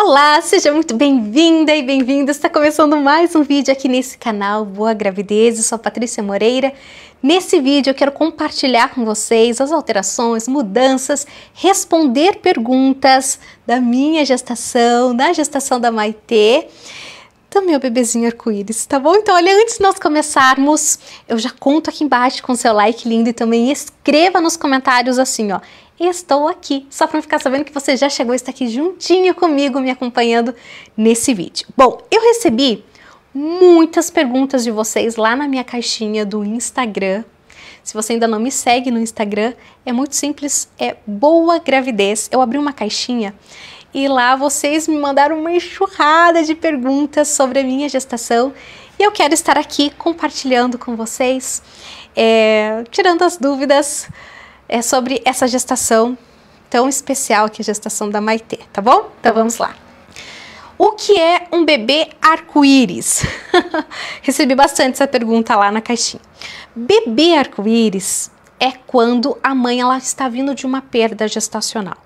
Olá, seja muito bem-vinda e bem-vindo. Está começando mais um vídeo aqui nesse canal Boa Gravidez. Eu sou a Patrícia Moreira. Nesse vídeo eu quero compartilhar com vocês as alterações, mudanças, responder perguntas da minha gestação, da gestação da Maitê do meu bebezinho arco-íris, tá bom? Então, olha, antes de nós começarmos, eu já conto aqui embaixo com seu like lindo e também escreva nos comentários assim, ó estou aqui, só para ficar sabendo que você já chegou e está aqui juntinho comigo, me acompanhando nesse vídeo. Bom, eu recebi muitas perguntas de vocês lá na minha caixinha do Instagram. Se você ainda não me segue no Instagram, é muito simples, é Boa Gravidez. Eu abri uma caixinha e lá vocês me mandaram uma enxurrada de perguntas sobre a minha gestação e eu quero estar aqui compartilhando com vocês, é, tirando as dúvidas, é sobre essa gestação tão especial que é a gestação da Maitê, tá bom? Então vamos lá. O que é um bebê arco-íris? Recebi bastante essa pergunta lá na caixinha. Bebê arco-íris é quando a mãe ela está vindo de uma perda gestacional.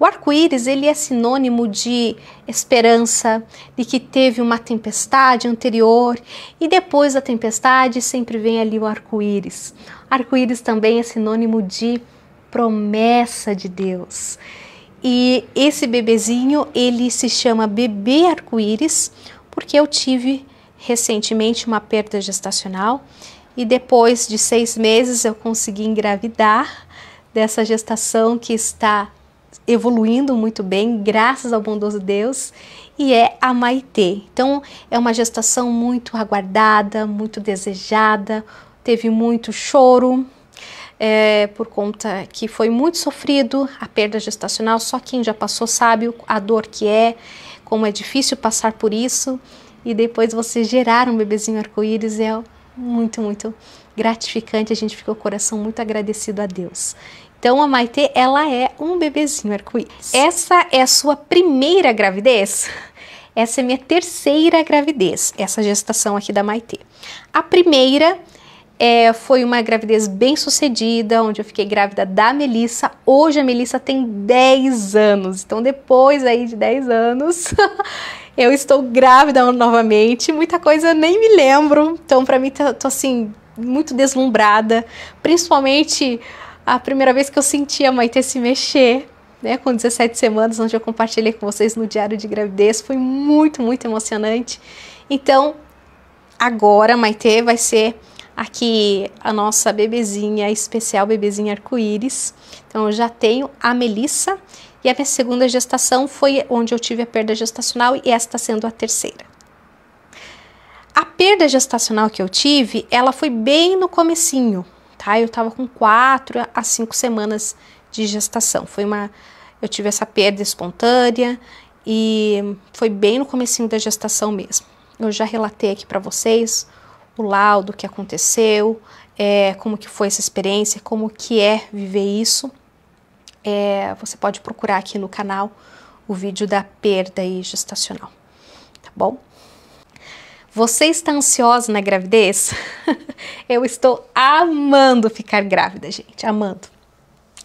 O arco-íris ele é sinônimo de esperança, de que teve uma tempestade anterior e depois da tempestade sempre vem ali o arco-íris. Arco-íris também é sinônimo de promessa de Deus. E esse bebezinho, ele se chama bebê arco-íris, porque eu tive recentemente uma perda gestacional e depois de seis meses eu consegui engravidar dessa gestação que está evoluindo muito bem, graças ao bondoso Deus, e é a Maitê. Então, é uma gestação muito aguardada, muito desejada, teve muito choro, é, por conta que foi muito sofrido a perda gestacional. Só quem já passou sabe a dor que é, como é difícil passar por isso. E depois você gerar um bebezinho arco-íris é muito, muito gratificante. A gente fica o coração muito agradecido a Deus. Então a Maitê, ela é um bebezinho arco-íris. Essa é a sua primeira gravidez? Essa é minha terceira gravidez, essa gestação aqui da Maitê. A primeira é, foi uma gravidez bem sucedida, onde eu fiquei grávida da Melissa. Hoje a Melissa tem 10 anos, então depois aí de 10 anos eu estou grávida novamente. Muita coisa eu nem me lembro, então para mim tô, tá, tô assim muito deslumbrada, principalmente a primeira vez que eu senti a Maite se mexer. Né, com 17 semanas, onde eu compartilhei com vocês no diário de gravidez, foi muito, muito emocionante. Então, agora Maite vai ser aqui a nossa bebezinha especial, bebezinha arco-íris. Então eu já tenho a Melissa e a minha segunda gestação foi onde eu tive a perda gestacional e esta está sendo a terceira. A perda gestacional que eu tive, ela foi bem no comecinho, tá? Eu estava com quatro a cinco semanas de gestação. Foi uma eu tive essa perda espontânea e foi bem no comecinho da gestação mesmo. Eu já relatei aqui para vocês o laudo, o que aconteceu, é, como que foi essa experiência, como que é viver isso. É, você pode procurar aqui no canal o vídeo da perda gestacional, tá bom? Você está ansiosa na gravidez? Eu estou amando ficar grávida, gente, amando.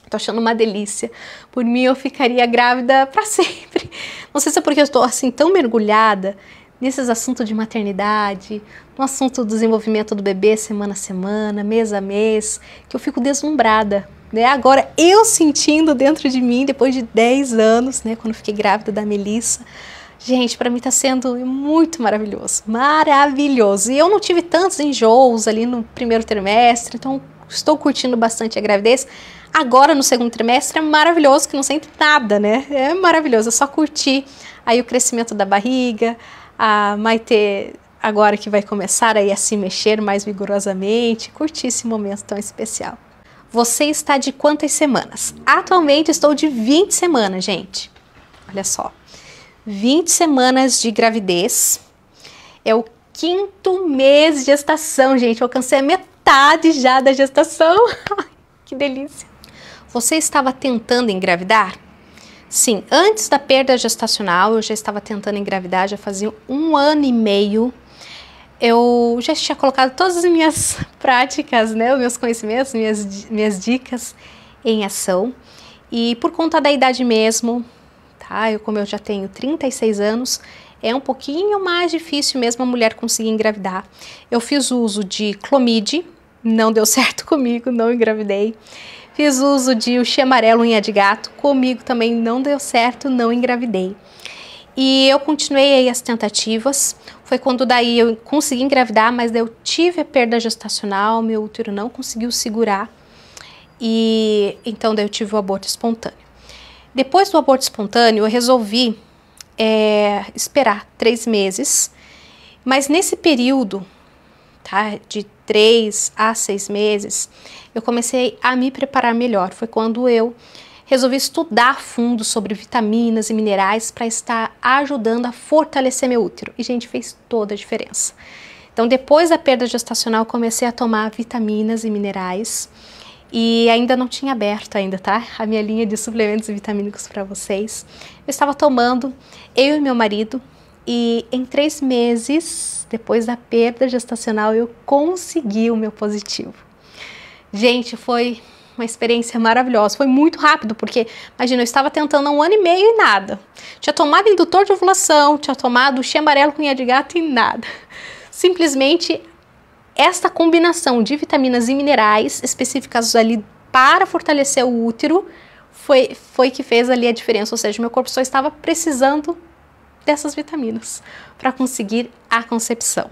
Tô achando uma delícia. Por mim, eu ficaria grávida para sempre. Não sei se é porque eu estou assim tão mergulhada nesses assuntos de maternidade, no assunto do desenvolvimento do bebê semana a semana, mês a mês, que eu fico deslumbrada. Né? Agora, eu sentindo dentro de mim, depois de 10 anos, né, quando fiquei grávida da Melissa, Gente, para mim está sendo muito maravilhoso, maravilhoso. E eu não tive tantos enjoos ali no primeiro trimestre, então estou curtindo bastante a gravidez. Agora no segundo trimestre é maravilhoso que não sente nada, né? É maravilhoso, é só curtir aí o crescimento da barriga, a Maite agora que vai começar aí a se mexer mais vigorosamente, curtir esse momento tão especial. Você está de quantas semanas? Atualmente estou de 20 semanas, gente. Olha só. 20 semanas de gravidez. É o quinto mês de gestação, gente. Eu alcancei a metade já da gestação. que delícia. Você estava tentando engravidar? Sim, antes da perda gestacional, eu já estava tentando engravidar, já fazia um ano e meio. Eu já tinha colocado todas as minhas práticas, né, os meus conhecimentos, minhas, minhas dicas em ação. E por conta da idade mesmo, tá? Eu, como eu já tenho 36 anos, é um pouquinho mais difícil mesmo a mulher conseguir engravidar. Eu fiz uso de clomide, não deu certo comigo, não engravidei. Fiz uso de o amarelo unha de gato, comigo também não deu certo, não engravidei. E eu continuei aí as tentativas. Foi quando daí eu consegui engravidar, mas eu tive a perda gestacional, meu útero não conseguiu segurar. E então daí eu tive o aborto espontâneo. Depois do aborto espontâneo, eu resolvi é, esperar três meses. Mas nesse período, tá, de três a seis meses, eu comecei a me preparar melhor. Foi quando eu resolvi estudar fundo sobre vitaminas e minerais para estar ajudando a fortalecer meu útero. E, gente, fez toda a diferença. Então, depois da perda gestacional, comecei a tomar vitaminas e minerais. E ainda não tinha aberto ainda, tá? A minha linha de suplementos vitamínicos para vocês. Eu estava tomando, eu e meu marido, e em três meses depois da perda gestacional, eu consegui o meu positivo. Gente, foi uma experiência maravilhosa. Foi muito rápido, porque, imagina, eu estava tentando há um ano e meio e nada. Tinha tomado indutor de ovulação, tinha tomado o amarelo com unha de gato e nada. Simplesmente, esta combinação de vitaminas e minerais específicas ali para fortalecer o útero foi, foi que fez ali a diferença. Ou seja, meu corpo só estava precisando dessas vitaminas para conseguir a concepção.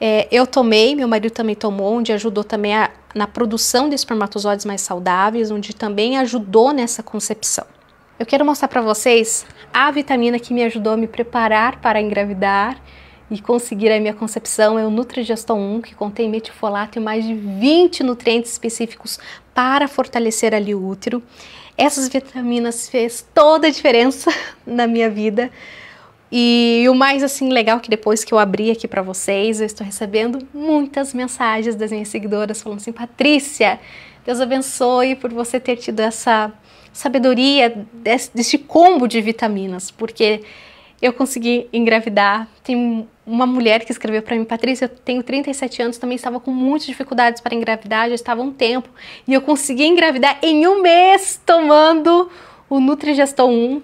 É, eu tomei, meu marido também tomou, onde ajudou também a, na produção de espermatozoides mais saudáveis, onde também ajudou nessa concepção. Eu quero mostrar para vocês a vitamina que me ajudou a me preparar para engravidar e conseguir a minha concepção é o Nutrigeston 1, que contém metifolato e mais de 20 nutrientes específicos para fortalecer ali o útero. Essas vitaminas fez toda a diferença na minha vida. E o mais assim legal que depois que eu abri aqui para vocês, eu estou recebendo muitas mensagens das minhas seguidoras falando assim: "Patrícia, Deus abençoe por você ter tido essa sabedoria desse, desse combo de vitaminas, porque eu consegui engravidar. Tem uma mulher que escreveu para mim, Patrícia, eu tenho 37 anos, também estava com muitas dificuldades para engravidar, já estava um tempo, e eu consegui engravidar em um mês tomando o Nutrigestor 1,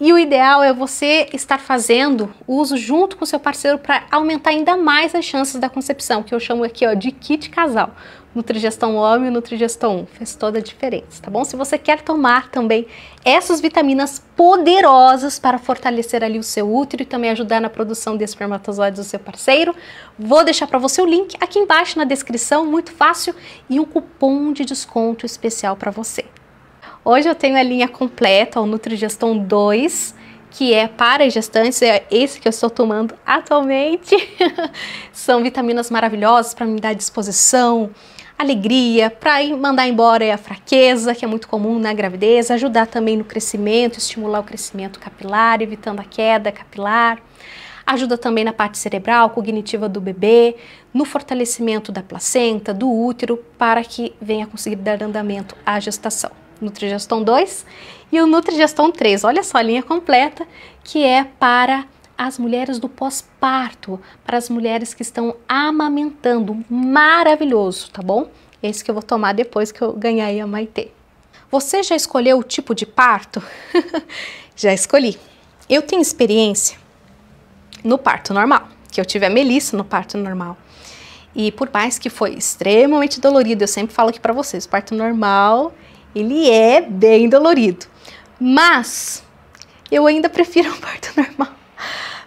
e o ideal é você estar fazendo uso junto com seu parceiro para aumentar ainda mais as chances da concepção, que eu chamo aqui ó, de kit casal. Nutrigestão Homem e Nutrigestão 1. Fez toda a diferença, tá bom? Se você quer tomar também essas vitaminas poderosas para fortalecer ali o seu útero e também ajudar na produção de espermatozoides do seu parceiro, vou deixar para você o link aqui embaixo na descrição, muito fácil, e um cupom de desconto especial para você. Hoje eu tenho a linha completa, o Nutrigestão 2, que é para gestantes, é esse que eu estou tomando atualmente. São vitaminas maravilhosas para me dar disposição, alegria, para mandar embora a fraqueza, que é muito comum na gravidez, ajudar também no crescimento, estimular o crescimento capilar, evitando a queda capilar. Ajuda também na parte cerebral, cognitiva do bebê, no fortalecimento da placenta, do útero, para que venha conseguir dar andamento à gestação. Nutrigestão 2 e o Nutrigestão 3. Olha só a linha completa que é para as mulheres do pós-parto, para as mulheres que estão amamentando. Maravilhoso, tá bom? Esse é que eu vou tomar depois que eu ganhar a Maitê. Você já escolheu o tipo de parto? já escolhi. Eu tenho experiência no parto normal, que eu tive a Melissa no parto normal. E por mais que foi extremamente dolorido, eu sempre falo aqui para vocês, parto normal ele é bem dolorido. Mas eu ainda prefiro um parto normal.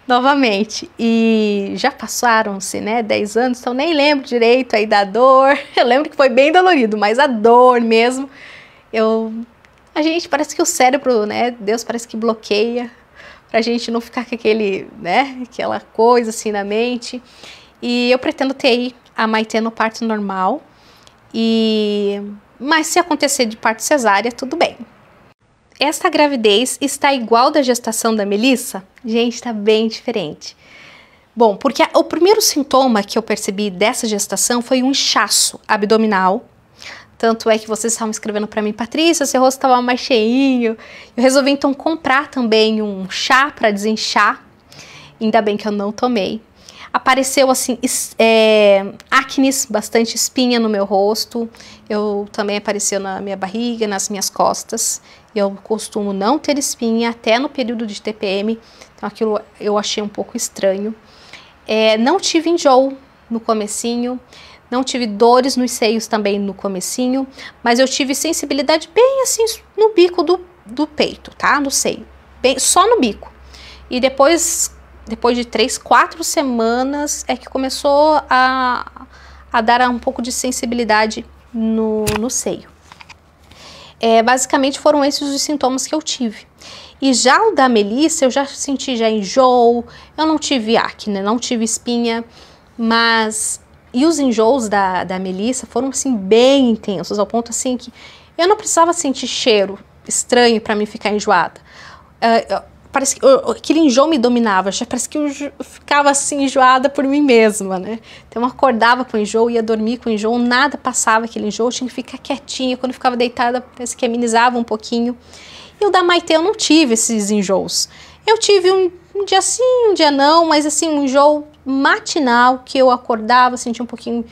Novamente, e já passaram-se, né, 10 anos, então nem lembro direito aí da dor. Eu lembro que foi bem dolorido, mas a dor mesmo, eu a gente parece que o cérebro, né, Deus parece que bloqueia pra gente não ficar com aquele, né, aquela coisa assim na mente. E eu pretendo ter a Maitê no parto normal. E mas se acontecer de parte cesárea, tudo bem. Esta gravidez está igual da gestação da Melissa? Gente, está bem diferente. Bom, porque o primeiro sintoma que eu percebi dessa gestação foi um inchaço abdominal. Tanto é que vocês estavam escrevendo para mim, Patrícia, seu rosto estava mais cheinho. Eu resolvi então comprar também um chá para desinchar. Ainda bem que eu não tomei. Apareceu assim é, acnes, bastante espinha no meu rosto. Eu também apareceu na minha barriga, nas minhas costas. Eu costumo não ter espinha até no período de TPM. Então aquilo eu achei um pouco estranho. É, não tive enjoo no comecinho. Não tive dores nos seios também no comecinho, mas eu tive sensibilidade bem assim no bico do, do peito, tá? No seio, bem, só no bico. E depois depois de três, quatro semanas, é que começou a, a dar um pouco de sensibilidade no, no seio. É, basicamente foram esses os sintomas que eu tive. E já o da Melissa, eu já senti já enjoo, eu não tive acne, não tive espinha, mas... E os enjoos da, da Melissa foram, assim, bem intensos, ao ponto, assim, que eu não precisava sentir cheiro estranho para mim ficar enjoada. Uh, parece que eu, aquele enjoo me dominava, já parece que eu ficava assim enjoada por mim mesma, né? Então eu acordava com enjoo, ia dormir com enjoo, nada passava aquele enjoo, tinha que ficar quietinha. Quando eu ficava deitada, parece que amenizava um pouquinho. E o da Maite eu não tive esses enjoos. Eu tive um, um dia sim, um dia não, mas assim, um enjoo matinal que eu acordava, sentia um pouquinho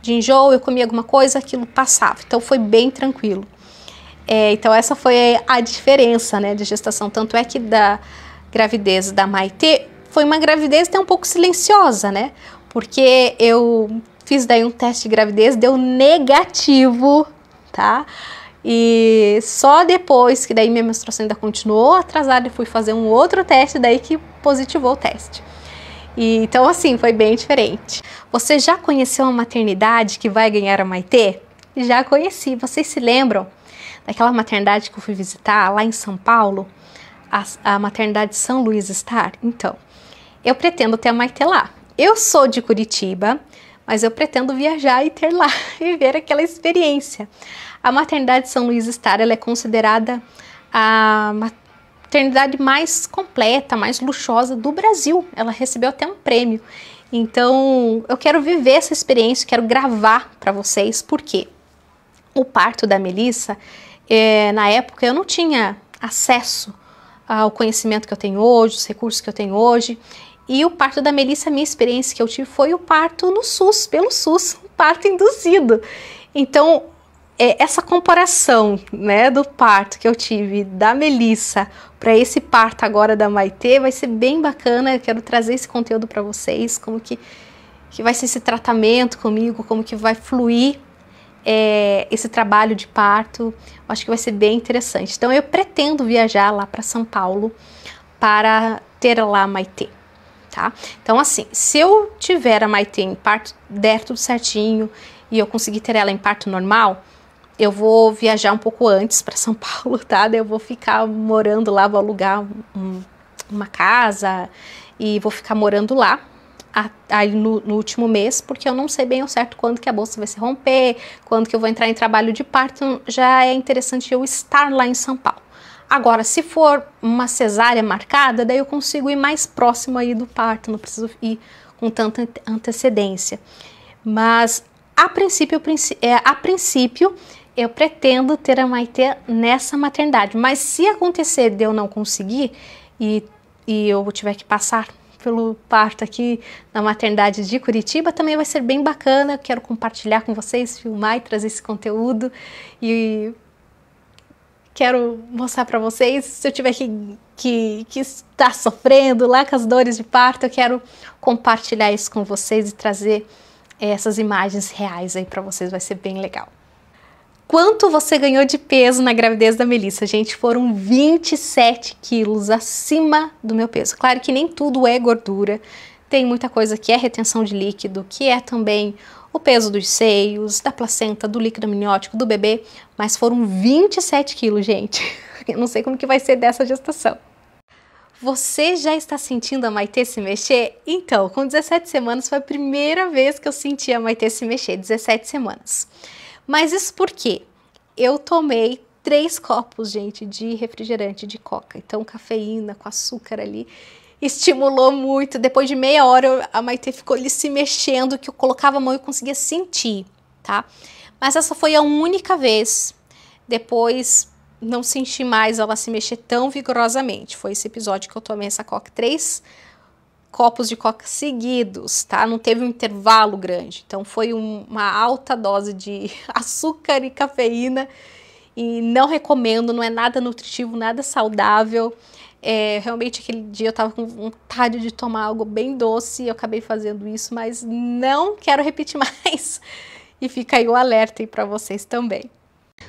de enjoo, eu comia alguma coisa, aquilo passava. Então foi bem tranquilo. É, então essa foi a diferença, né, de gestação. Tanto é que da gravidez da Maite foi uma gravidez até um pouco silenciosa, né? Porque eu fiz daí um teste de gravidez, deu negativo, tá? E só depois que daí minha menstruação ainda continuou atrasada, eu fui fazer um outro teste, daí que positivou o teste. E, então assim, foi bem diferente. Você já conheceu a maternidade que vai ganhar a Maitê? Já conheci, vocês se lembram? naquela maternidade que eu fui visitar lá em São Paulo, a, a maternidade São Luís Star. Então, eu pretendo ter a Maite lá. Eu sou de Curitiba, mas eu pretendo viajar e ter lá, viver aquela experiência. A maternidade São Luís Star ela é considerada a maternidade mais completa, mais luxuosa do Brasil. Ela recebeu até um prêmio. Então, eu quero viver essa experiência, quero gravar para vocês, porque o parto da Melissa é, na época eu não tinha acesso ao conhecimento que eu tenho hoje, os recursos que eu tenho hoje. E o parto da Melissa, a minha experiência que eu tive foi o parto no SUS, pelo SUS, um parto induzido. Então, é, essa comparação né, do parto que eu tive da Melissa para esse parto agora da Maitê vai ser bem bacana. Eu quero trazer esse conteúdo para vocês, como que, que vai ser esse tratamento comigo, como que vai fluir é, esse trabalho de parto. Acho que vai ser bem interessante. Então eu pretendo viajar lá para São Paulo para ter lá a Maitê, tá? Então assim, se eu tiver a Maitê em parto, der tudo certinho e eu conseguir ter ela em parto normal, eu vou viajar um pouco antes para São Paulo, tá? eu vou ficar morando lá, vou alugar um, uma casa e vou ficar morando lá aí no, no, último mês, porque eu não sei bem ao certo quando que a bolsa vai se romper, quando que eu vou entrar em trabalho de parto, então já é interessante eu estar lá em São Paulo. Agora, se for uma cesárea marcada, daí eu consigo ir mais próximo aí do parto, não preciso ir com tanta antecedência. Mas a princípio, é, a princípio eu pretendo ter a Maitê nessa maternidade. Mas se acontecer de eu não conseguir e, e eu tiver que passar pelo parto aqui na maternidade de Curitiba. Também vai ser bem bacana. Quero compartilhar com vocês, filmar e trazer esse conteúdo. E quero mostrar para vocês. Se eu tiver que, que, que estar sofrendo lá com as dores de parto, eu quero compartilhar isso com vocês e trazer essas imagens reais aí para vocês. Vai ser bem legal quanto você ganhou de peso na gravidez da Melissa. Gente, foram 27 quilos acima do meu peso. Claro que nem tudo é gordura, tem muita coisa que é retenção de líquido, que é também o peso dos seios, da placenta, do líquido amniótico, do bebê, mas foram 27 quilos, gente. Eu não sei como que vai ser dessa gestação. Você já está sentindo a Maitê se mexer? Então, com 17 semanas foi a primeira vez que eu senti a Maitê se mexer, 17 semanas. Mas isso por quê? Eu tomei três copos, gente, de refrigerante de coca. Então, cafeína com açúcar ali estimulou muito. Depois de meia hora, a Maite ficou ali se mexendo, que eu colocava a mão e conseguia sentir, tá? Mas essa foi a única vez. Depois, não senti mais ela se mexer tão vigorosamente. Foi esse episódio que eu tomei essa coca. Três copos de coca seguidos, tá? Não teve um intervalo grande. Então foi um, uma alta dose de açúcar e cafeína e não recomendo, não é nada nutritivo, nada saudável. É, realmente aquele dia eu tava com vontade de tomar algo bem doce e eu acabei fazendo isso, mas não quero repetir mais. E fica aí o alerta aí para vocês também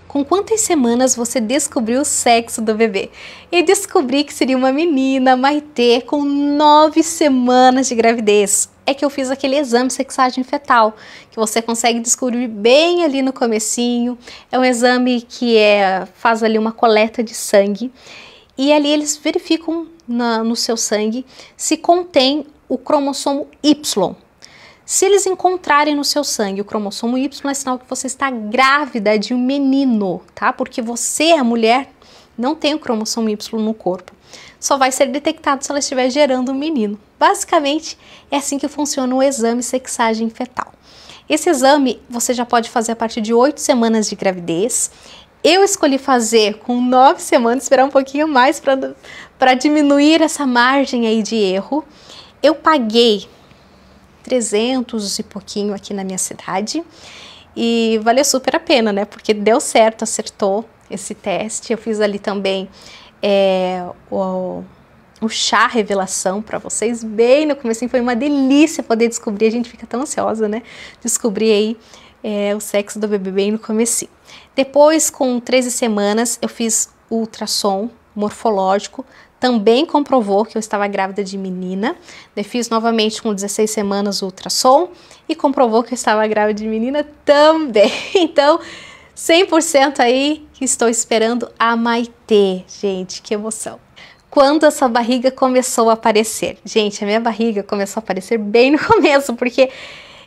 com quantas semanas você descobriu o sexo do bebê. E descobri que seria uma menina, Maitê, com nove semanas de gravidez. É que eu fiz aquele exame sexagem fetal, que você consegue descobrir bem ali no comecinho. É um exame que é, faz ali uma coleta de sangue. E ali eles verificam na, no seu sangue se contém o cromossomo Y, se eles encontrarem no seu sangue o cromossomo Y, é sinal que você está grávida de um menino, tá? Porque você, a mulher, não tem o cromossomo Y no corpo. Só vai ser detectado se ela estiver gerando um menino. Basicamente, é assim que funciona o exame sexagem fetal. Esse exame você já pode fazer a partir de oito semanas de gravidez. Eu escolhi fazer com nove semanas, esperar um pouquinho mais para diminuir essa margem aí de erro. Eu paguei 300 e pouquinho aqui na minha cidade. E valeu super a pena, né? Porque deu certo, acertou esse teste. Eu fiz ali também é, o, o chá revelação para vocês bem no começo foi uma delícia poder descobrir a gente fica tão ansiosa né descobrir aí é, o sexo do bebê bem no começo depois com 13 semanas eu fiz ultrassom morfológico também comprovou que eu estava grávida de menina. Eu fiz novamente com 16 semanas o ultrassom e comprovou que eu estava grávida de menina também. Então, 100% aí que estou esperando a Maitê. Gente, que emoção quando essa barriga começou a aparecer. Gente, a minha barriga começou a aparecer bem no começo, porque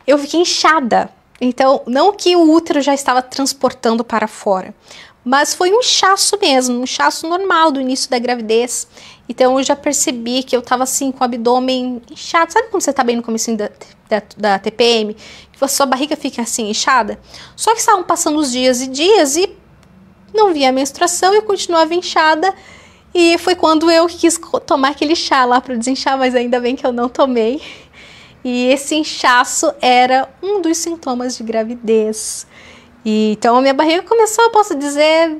eu fiquei inchada. Então, não que o útero já estava transportando para fora, mas foi um inchaço mesmo, um inchaço normal do início da gravidez. Então eu já percebi que eu tava assim com o abdômen inchado. Sabe quando você tá bem no começo da, da, da, TPM? Que a sua barriga fica assim inchada? Só que estavam passando os dias e dias e não via a menstruação e eu continuava inchada. E foi quando eu quis tomar aquele chá lá para desinchar, mas ainda bem que eu não tomei. E esse inchaço era um dos sintomas de gravidez. E, então a minha barriga começou, eu posso dizer,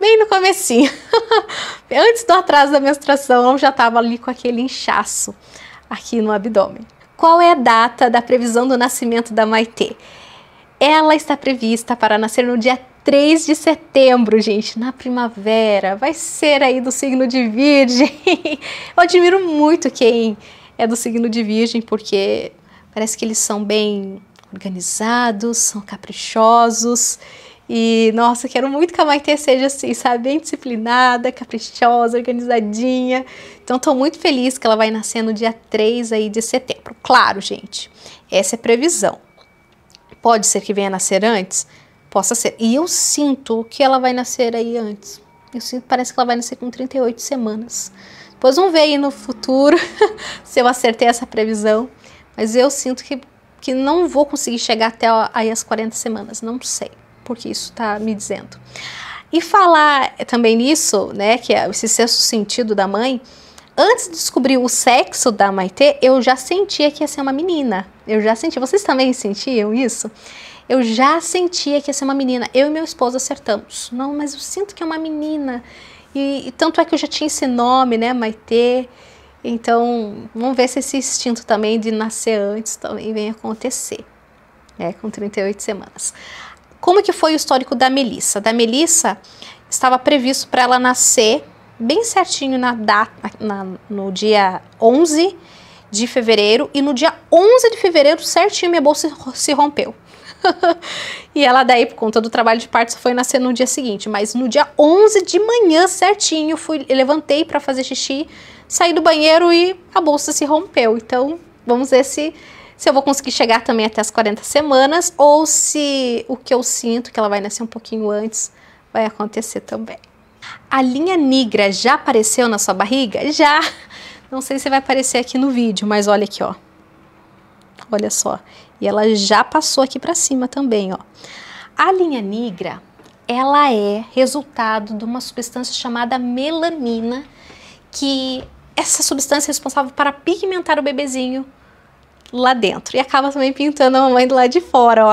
bem no comecinho. Antes do atraso da menstruação, eu já estava ali com aquele inchaço aqui no abdômen. Qual é a data da previsão do nascimento da Maitê? Ela está prevista para nascer no dia 3 de setembro, gente, na primavera. Vai ser aí do signo de Virgem. Eu admiro muito quem é do signo de Virgem, porque parece que eles são bem organizados, são caprichosos. E nossa, quero muito que a Maite seja assim, sabe? Bem disciplinada, caprichosa, organizadinha. Então, estou muito feliz que ela vai nascer no dia 3 aí de setembro. Claro, gente, essa é previsão. Pode ser que venha nascer antes? Possa ser. E eu sinto que ela vai nascer aí antes. Eu sinto, parece que ela vai nascer com 38 semanas. Depois vamos ver aí no futuro se eu acertei essa previsão. Mas eu sinto que que não vou conseguir chegar até aí as 40 semanas, não sei, porque isso está me dizendo. E falar também nisso, né, que é esse sexto sentido da mãe, antes de descobrir o sexo da Maitê, eu já sentia que ia ser uma menina. Eu já senti, vocês também sentiam isso? Eu já sentia que ia ser uma menina. Eu e meu esposo acertamos. Não, mas eu sinto que é uma menina. E, e tanto é que eu já tinha esse nome, né, Maitê. Então, vamos ver se esse instinto também de nascer antes também vem acontecer, né, com 38 semanas. Como que foi o histórico da Melissa? Da Melissa estava previsto para ela nascer bem certinho na data, na, no dia 11 de fevereiro e no dia 11 de fevereiro certinho minha bolsa se rompeu. e ela daí, por conta do trabalho de parto, foi nascer no dia seguinte. Mas no dia 11 de manhã, certinho, fui, levantei para fazer xixi saí do banheiro e a bolsa se rompeu. Então, vamos ver se, se eu vou conseguir chegar também até as 40 semanas ou se o que eu sinto, que ela vai nascer um pouquinho antes, vai acontecer também. A linha negra já apareceu na sua barriga? Já! Não sei se vai aparecer aqui no vídeo, mas olha aqui, ó. Olha só. E ela já passou aqui para cima também, ó. A linha negra, ela é resultado de uma substância chamada melanina, que essa substância responsável para pigmentar o bebezinho lá dentro. E acaba também pintando a mamãe do lado de fora, ó.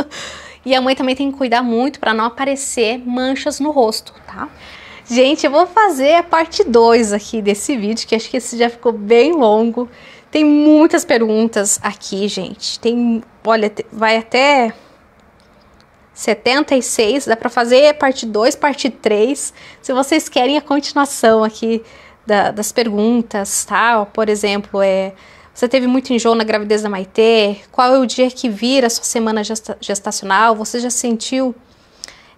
e a mãe também tem que cuidar muito para não aparecer manchas no rosto, tá? Gente, eu vou fazer a parte 2 aqui desse vídeo, que acho que esse já ficou bem longo. Tem muitas perguntas aqui, gente. Tem, olha, vai até 76, dá para fazer parte 2, parte 3, se vocês querem a continuação aqui da, das perguntas, tal. Por exemplo, é você teve muito enjoo na gravidez da Maitê? Qual é o dia que vira a sua semana gesta gestacional? Você já sentiu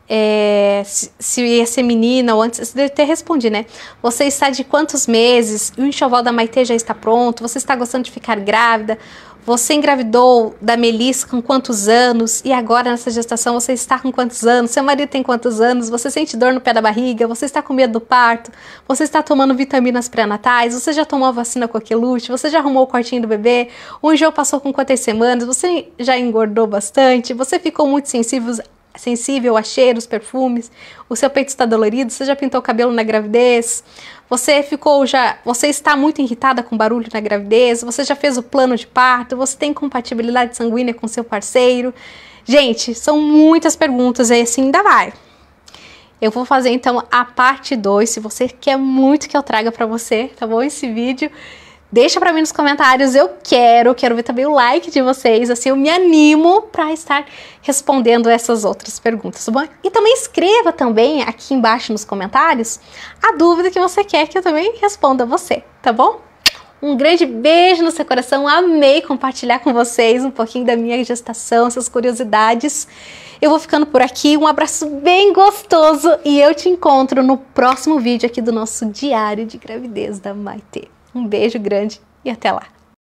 é, se, se ia ser menina ou antes? você Deve ter respondido, né? Você está de quantos meses? O enxoval da Maitê já está pronto? Você está gostando de ficar grávida? Você engravidou da Melissa com quantos anos? E agora nessa gestação você está com quantos anos? Seu marido tem quantos anos? Você sente dor no pé da barriga? Você está com medo do parto? Você está tomando vitaminas pré-natais? Você já tomou a vacina coqueluche? Você já arrumou o quartinho do bebê? O enjoo passou com quantas semanas? Você já engordou bastante? Você ficou muito sensível sensível a cheiros, perfumes, o seu peito está dolorido, você já pintou o cabelo na gravidez, você ficou já, você está muito irritada com barulho na gravidez, você já fez o plano de parto, você tem compatibilidade sanguínea com seu parceiro. Gente, são muitas perguntas e assim ainda vai. Eu vou fazer então a parte 2, se você quer muito que eu traga para você, tá bom? Esse vídeo Deixa para mim nos comentários, eu quero, quero ver também o like de vocês, assim eu me animo para estar respondendo essas outras perguntas, tá bom? E também escreva também aqui embaixo nos comentários a dúvida que você quer que eu também responda a você, tá bom? Um grande beijo no seu coração, amei compartilhar com vocês um pouquinho da minha gestação, essas curiosidades. Eu vou ficando por aqui, um abraço bem gostoso e eu te encontro no próximo vídeo aqui do nosso Diário de Gravidez da Maite. Um beijo grande e até lá!